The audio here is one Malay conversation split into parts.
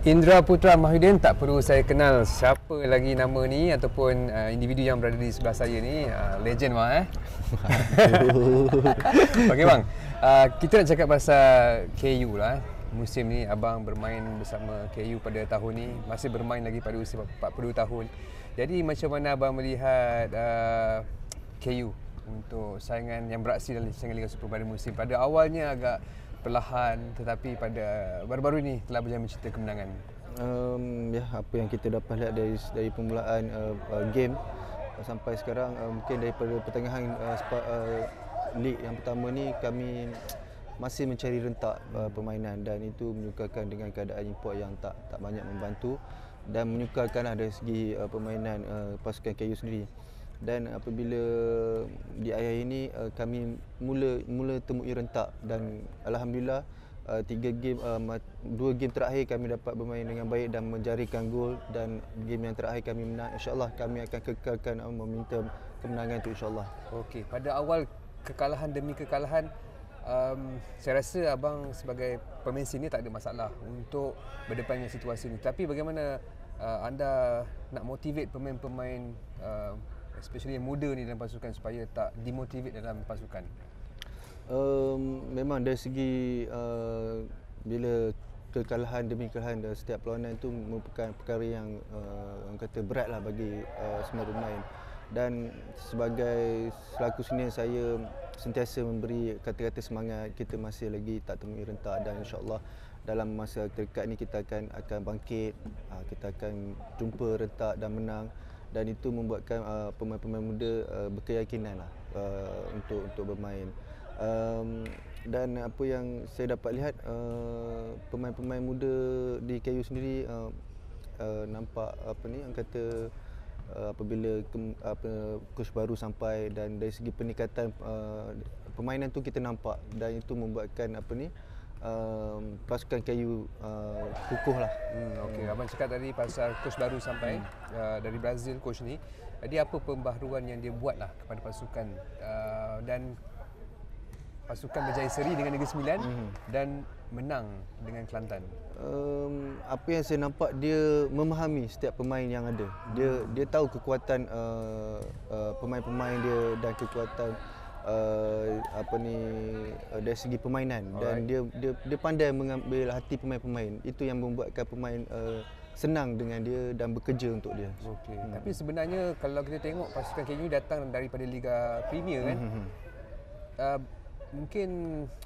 Indra Putra Mahyudin tak perlu saya kenal siapa lagi nama ni ataupun uh, individu yang berada di sebelah saya ni uh, legend wah eh. Okey bang. Uh, kita nak cakap pasal KU lah. Musim ni abang bermain bersama KU pada tahun ni masih bermain lagi pada usia 40 tahun. Jadi macam mana abang melihat uh, KU untuk saingan yang beraksi dalam Liga Super pada musim pada awalnya agak perlahan tetapi pada baru-baru ini telah berjaya mencipta kemenangan. Um, ya apa yang kita dapat lihat dari dari permulaan uh, uh, game uh, sampai sekarang uh, mungkin daripada pertengahan uh, spa, uh, league yang pertama ni kami masih mencari rentak uh, permainan dan itu menyukarkan dengan keadaan import yang tak tak banyak membantu dan menyukarkanlah dari segi uh, permainan uh, pasukan KU sendiri dan apabila di akhir ini eh, kami mula mula temui rentak dan alhamdulillah eh, tiga game eh, dua game terakhir kami dapat bermain dengan baik dan menjarikan gol dan game yang terakhir kami menang insyaallah kami akan kekalkan uh, meminta kemenangan itu insyaallah okey pada awal kekalahan demi kekalahan um, saya rasa abang sebagai pemain sini tak ada masalah untuk berdepan dengan situasi ini tapi bagaimana uh, anda nak motivate pemain-pemain uh, especially yang muda ni dalam pasukan supaya tak demotivate dalam pasukan? Um, memang dari segi uh, bila kekalahan demi kekalahan dan setiap perlawanan itu merupakan perkara yang uh, orang kata berat lah bagi uh, semua pemain dan sebagai selaku senior saya sentiasa memberi kata-kata semangat kita masih lagi tak temui rentak dan insyaAllah dalam masa terdekat ni kita akan akan bangkit ah, kita akan jumpa rentak dan menang dan itu membuatkan uh, pemain-pemain muda uh, berkeyakinan lah uh, untuk untuk bermain um, dan apa yang saya dapat lihat uh, pemain-pemain muda di KU sendiri uh, uh, nampak apa ni yang kata uh, apabila ke, apa coach baru sampai dan dari segi peningkatan uh, permainan tu kita nampak dan itu membuatkan apa ni um, pasukan kayu uh, kukuh lah. Hmm, okay. Hmm. Abang cakap tadi pasal coach baru sampai hmm. uh, dari Brazil coach ni. Jadi apa pembaharuan yang dia buat lah kepada pasukan uh, dan pasukan berjaya seri dengan Negeri Sembilan hmm. dan menang dengan Kelantan. Um, apa yang saya nampak dia memahami setiap pemain yang ada. Dia hmm. dia tahu kekuatan uh, uh, pemain-pemain dia dan kekuatan Uh, apa ni uh, dari segi permainan Alright. dan dia dia dia pandai mengambil hati pemain-pemain. Itu yang membuatkan pemain uh, senang dengan dia dan bekerja untuk dia. Okey. Hmm. Tapi sebenarnya kalau kita tengok pasukan KU datang daripada Liga Premier kan. Mm-hmm. Uh, mungkin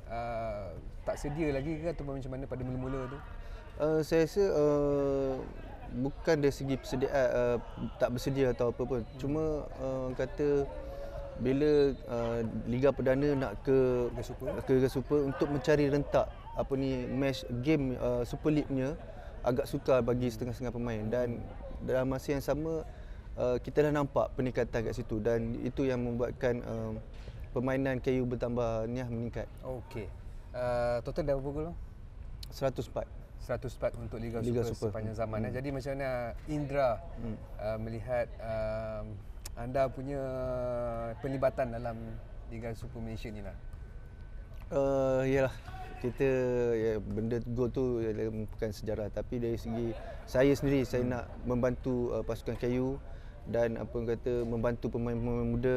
uh, tak sedia lagi ke atau macam mana pada mula-mula tu? Uh, saya rasa uh, bukan dari segi persediaan uh, tak bersedia atau apa pun. Hmm. Cuma uh, kata bila uh, liga perdana nak ke liga super ke liga super untuk mencari rentak apa ni match game uh, super league nya agak sukar bagi setengah-setengah pemain dan dalam masa yang sama uh, kita dah nampak peningkatan kat situ dan itu yang membuatkan uh, permainan KU bertambah niah meningkat okey uh, total dah berapa gol 104 104 untuk Liga, Liga Super, Super sepanjang zaman. Hmm. Jadi macam mana Indra hmm. uh, melihat uh, anda punya pelibatan dalam Liga Super Malaysia ni lah? Uh, yalah kita ya, benda gol tu bukan sejarah tapi dari segi saya sendiri hmm. saya nak membantu uh, pasukan kayu dan apa yang kata membantu pemain-pemain muda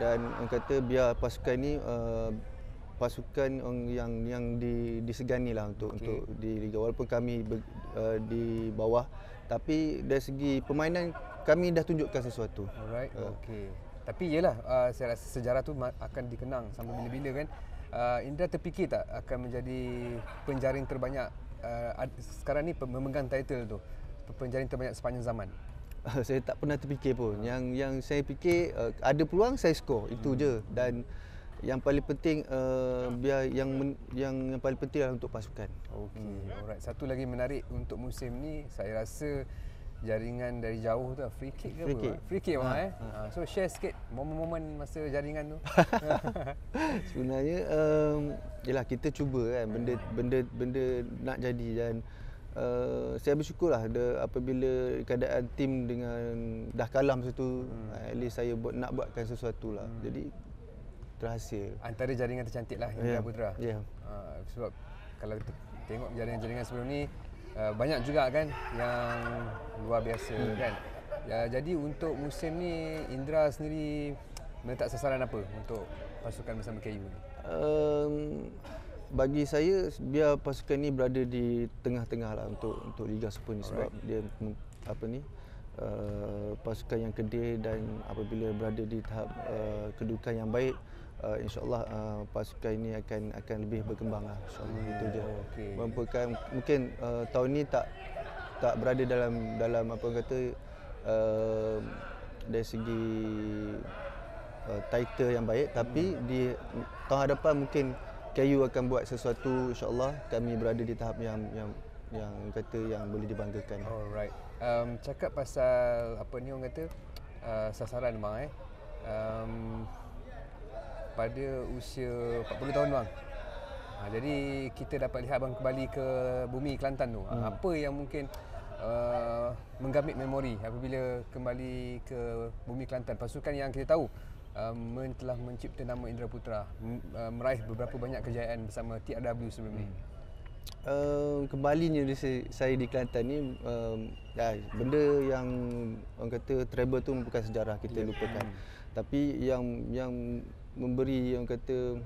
dan orang kata biar pasukan ni uh, pasukan yang yang, yang di, disegani lah untuk okay. untuk di liga walaupun kami ber, uh, di bawah tapi dari segi permainan kami dah tunjukkan sesuatu. Alright, uh. okay. Tapi iyalah, uh, saya rasa sejarah tu akan dikenang sampai bila-bila kan. Uh, Indra terfikir tak akan menjadi penjaring terbanyak uh, sekarang ni memegang title tu penjaring terbanyak sepanjang zaman. saya tak pernah terfikir pun. Uh. Yang yang saya fikir uh, ada peluang saya skor itu hmm. je dan yang paling penting uh, ah. biar yang men, yang yang paling penting adalah untuk pasukan. Okey. Hmm. Alright. Satu lagi menarik untuk musim ni saya rasa jaringan dari jauh tu free kick ke free apa? Kick. Free kick ha. mah eh. Ha. So share sikit momen-momen masa jaringan tu. Sebenarnya um yalah kita cuba kan benda benda benda nak jadi dan uh, saya bersyukurlah ada apabila keadaan tim dengan dah kalah masa tu hmm. at least saya buat, nak buatkan sesuatu lah. Hmm. Jadi terhasil. Antara jaringan tercantik lah India yeah. Putra. Ya. Yeah. Ha, uh, sebab kalau tengok jaringan-jaringan sebelum ni Eh, banyak juga kan yang luar biasa hmm. kan. Ya, jadi untuk musim ni Indra sendiri meletak sasaran apa untuk pasukan bersama KU ni? Um, bagi saya biar pasukan ni berada di tengah-tengah lah untuk untuk Liga Super ni sebab dia apa ni uh, pasukan yang kedih dan apabila berada di tahap uh, kedudukan yang baik uh, insyaallah uh, pasukan ini akan akan lebih berkembang lah. insyaallah hmm, itu je okay. mungkin uh, tahun ini tak tak berada dalam dalam apa kata uh, dari segi uh, title yang baik tapi hmm. di tahun hadapan mungkin KU akan buat sesuatu insyaallah kami berada di tahap yang yang yang kata yang boleh dibanggakan. Alright. Um cakap pasal apa ni orang kata uh, sasaran bang eh. Um pada usia 40 tahun bang. Ha, jadi kita dapat lihat bang kembali ke bumi Kelantan tu. Hmm. Apa yang mungkin uh, menggamit memori apabila kembali ke bumi Kelantan. Pasukan yang kita tahu uh, telah mencipta nama Indra Putra uh, meraih beberapa banyak kejayaan bersama TRW sebelum ini. Hmm. Uh, kembalinya di, saya di Kelantan ni uh, uh, benda yang orang kata travel tu bukan sejarah kita yeah. lupakan. Hmm. Tapi yang yang memberi yang kata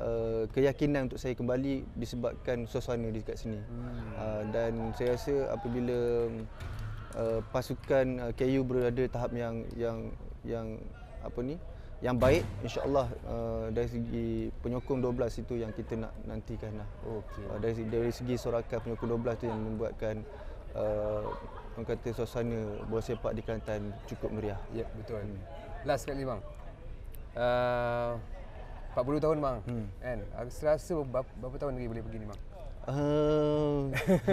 uh, keyakinan untuk saya kembali disebabkan suasana di dekat sini. Hmm. Uh, dan saya rasa apabila uh, pasukan uh, KU berada tahap yang yang yang apa ni yang baik insyaallah uh, dari segi penyokong 12 itu yang kita nak nantikan lah. Okey. Uh, dari segi, dari segi sorakan penyokong 12 tu yang membuatkan uh, kata suasana bola sepak di Kelantan cukup meriah. Ya yep, betul. Hmm. Last sekali bang. 40 ah, tahun bang hmm. kan aku rasa berapa tahun lagi boleh pergi ni bang uh,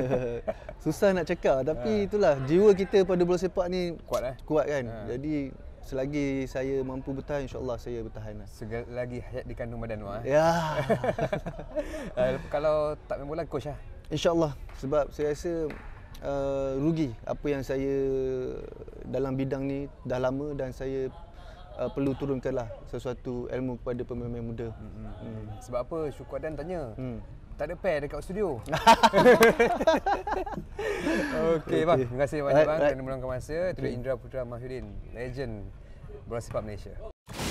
susah nak cakap tapi uh. itulah jiwa kita pada bola sepak ni kuat eh kuat kan uh. jadi selagi saya mampu bertahan insyaallah saya bertahan lah. lagi, hayat di kandung badan wah eh? ya uh, kalau tak main bola coach lah insyaallah sebab saya rasa uh, rugi apa yang saya dalam bidang ni dah lama dan saya uh, perlu turunkanlah sesuatu ilmu kepada pemain-pemain muda. Hmm. Hmm. Sebab apa Syukur Dan tanya? Hmm. Tak ada pair dekat studio. Okey okay. bang, terima kasih banyak right, bang right. kerana meluangkan masa. Okay. Itu Indra Putra Mahyudin, legend bola sepak Malaysia. Oh.